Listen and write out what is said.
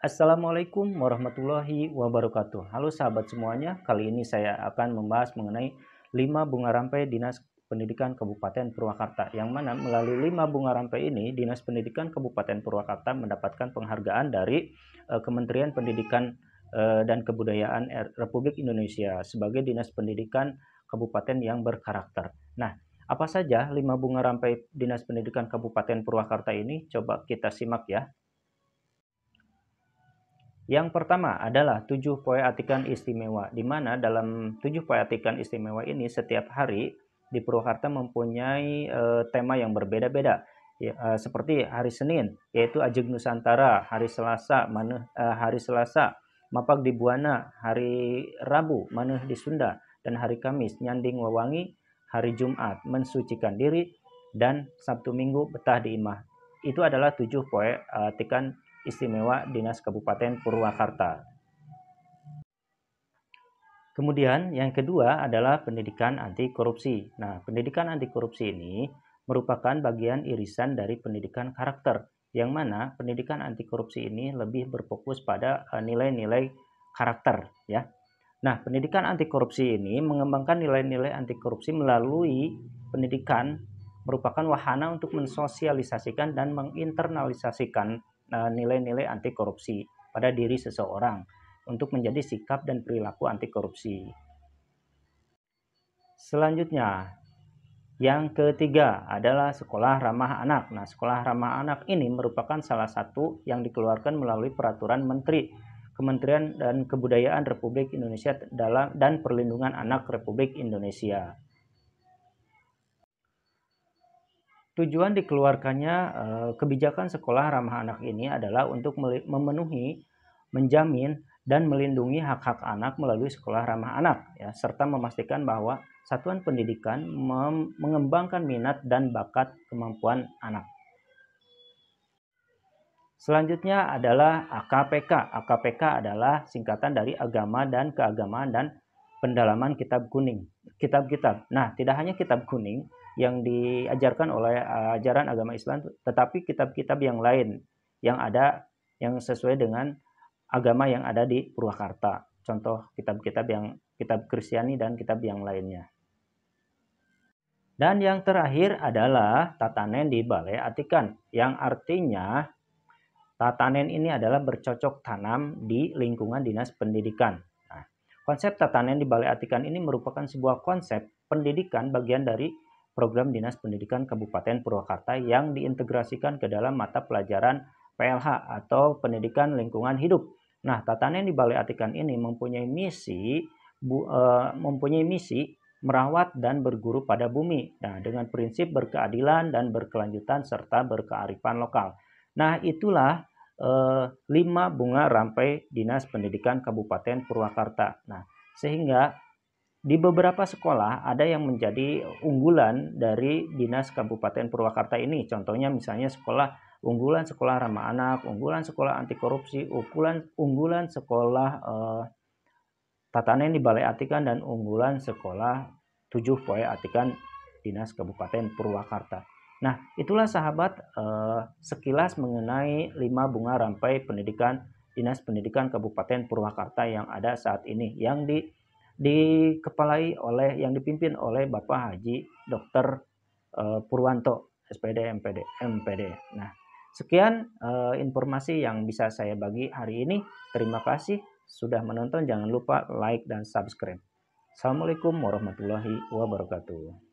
Assalamualaikum warahmatullahi wabarakatuh. Halo sahabat semuanya, kali ini saya akan membahas mengenai 5 bunga rampai Dinas Pendidikan Kabupaten Purwakarta yang mana melalui 5 bunga rampai ini Dinas Pendidikan Kabupaten Purwakarta mendapatkan penghargaan dari uh, Kementerian Pendidikan uh, dan Kebudayaan er-, Republik Indonesia sebagai Dinas Pendidikan Kabupaten yang berkarakter. Nah, apa saja 5 bunga rampai Dinas Pendidikan Kabupaten Purwakarta ini? Coba kita simak ya. Yang pertama adalah tujuh atikan istimewa, di mana dalam tujuh atikan istimewa ini setiap hari di Purwakarta mempunyai uh, tema yang berbeda-beda. Ya, uh, seperti hari Senin yaitu Ajeng Nusantara, hari Selasa uh, hari Selasa Mapak di Buana, hari Rabu Manuh di Sunda dan hari Kamis Nyanding Wawangi, hari Jumat mensucikan diri dan Sabtu Minggu betah di imah. Itu adalah tujuh atikan. Istimewa Dinas Kabupaten Purwakarta. Kemudian yang kedua adalah pendidikan anti korupsi. Nah, pendidikan anti korupsi ini merupakan bagian irisan dari pendidikan karakter, yang mana pendidikan anti korupsi ini lebih berfokus pada eh, nilai-nilai karakter, ya. Nah, pendidikan anti korupsi ini mengembangkan nilai-nilai anti korupsi melalui pendidikan merupakan wahana untuk mensosialisasikan dan menginternalisasikan Eh, nilai-nilai anti korupsi pada diri seseorang untuk menjadi sikap dan perilaku anti korupsi. Selanjutnya, yang ketiga adalah sekolah ramah anak. Nah, sekolah ramah anak ini merupakan salah satu yang dikeluarkan melalui peraturan menteri Kementerian dan Kebudayaan Republik Indonesia dalam dan Perlindungan Anak Republik Indonesia. Tujuan dikeluarkannya eh, kebijakan sekolah ramah anak ini adalah untuk memenuhi, menjamin, dan melindungi hak-hak anak melalui sekolah ramah anak, ya, serta memastikan bahwa satuan pendidikan mengembangkan minat dan bakat kemampuan anak. Selanjutnya adalah AKPK. AKPK adalah singkatan dari agama dan keagamaan dan pendalaman kitab kuning. Kitab-kitab. Nah, tidak hanya kitab kuning, yang diajarkan oleh eh, ajaran agama Islam, tetapi kitab-kitab yang lain yang ada yang sesuai dengan agama yang ada di Purwakarta. Contoh kitab-kitab yang kitab Kristiani dan kitab yang lainnya. Dan yang terakhir adalah tatanen di Balai Atikan, yang artinya tatanen ini adalah bercocok tanam di lingkungan dinas pendidikan. Nah, konsep tatanen di Balai Atikan ini merupakan sebuah konsep pendidikan bagian dari program Dinas Pendidikan Kabupaten Purwakarta yang diintegrasikan ke dalam mata pelajaran PLH atau Pendidikan Lingkungan Hidup. Nah, tatanan di Balai Atikan ini mempunyai misi bu, uh, mempunyai misi merawat dan berguru pada bumi. Nah, dengan prinsip berkeadilan dan berkelanjutan serta berkearifan lokal. Nah, itulah uh, lima bunga rampai Dinas Pendidikan Kabupaten Purwakarta. Nah, sehingga di beberapa sekolah ada yang menjadi unggulan dari Dinas Kabupaten Purwakarta ini. Contohnya misalnya sekolah unggulan sekolah ramah anak, unggulan sekolah anti korupsi, unggulan unggulan sekolah eh, tatanen di Balai Atikan dan unggulan sekolah tujuh Poe Atikan Dinas Kabupaten Purwakarta. Nah, itulah sahabat eh, sekilas mengenai lima bunga rampai pendidikan Dinas Pendidikan Kabupaten Purwakarta yang ada saat ini yang di dikepalai oleh yang dipimpin oleh Bapak Haji Dr. Eh, Purwanto SPD MPD MPD. Nah, sekian uh, informasi yang bisa saya bagi hari ini. Terima kasih sudah menonton. Jangan lupa like dan subscribe. Assalamualaikum warahmatullahi wabarakatuh.